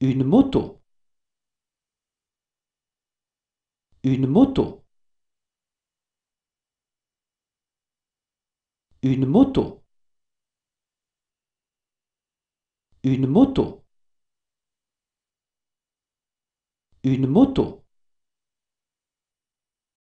Une moto. Une moto. Une moto. Une moto. Une moto.